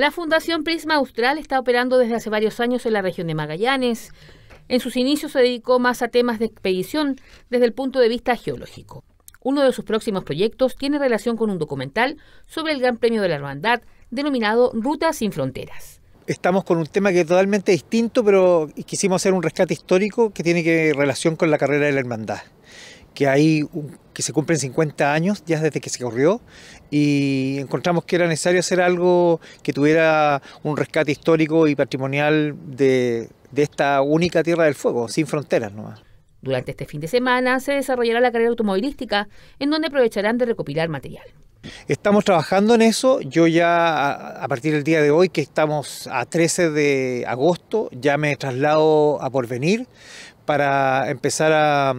La Fundación Prisma Austral está operando desde hace varios años en la región de Magallanes. En sus inicios se dedicó más a temas de expedición desde el punto de vista geológico. Uno de sus próximos proyectos tiene relación con un documental sobre el Gran Premio de la Hermandad denominado Rutas sin Fronteras. Estamos con un tema que es totalmente distinto, pero quisimos hacer un rescate histórico que tiene que relación con la carrera de la Hermandad que hay que se cumplen 50 años ya desde que se corrió y encontramos que era necesario hacer algo que tuviera un rescate histórico y patrimonial de, de esta única Tierra del Fuego, sin fronteras nomás. Durante este fin de semana se desarrollará la carrera automovilística, en donde aprovecharán de recopilar material. Estamos trabajando en eso. Yo ya a partir del día de hoy, que estamos a 13 de agosto, ya me traslado a Porvenir para empezar a,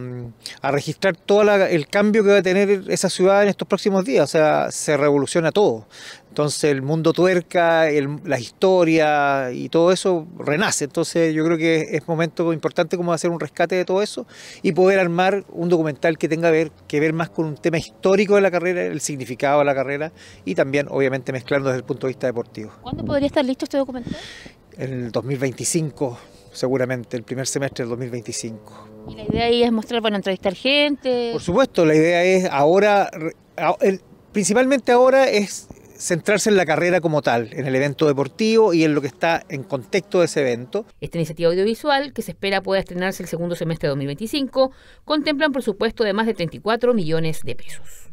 registrar todo el cambio que va a tener esa ciudad en estos próximos días. O sea, se revoluciona todo. Entonces el mundo tuerca, el, la historia y todo eso renace. Entonces yo creo que es momento importante como hacer un rescate de todo eso y poder armar un documental que tenga ver, que ver más con un tema histórico de la carrera, el significado de la carrera y también obviamente mezclarlo desde el punto de vista deportivo. ¿Cuándo podría estar listo este documental? En el 2025 seguramente, el primer semestre del 2025. ¿Y la idea ahí es mostrar, bueno, entrevistar gente? Por supuesto, la idea es ahora, principalmente ahora es centrarse en la carrera como tal, en el evento deportivo y en lo que está en contexto de ese evento. Esta iniciativa audiovisual, que se espera pueda estrenarse el segundo semestre de 2025, contempla un presupuesto de más de 34 millones de pesos.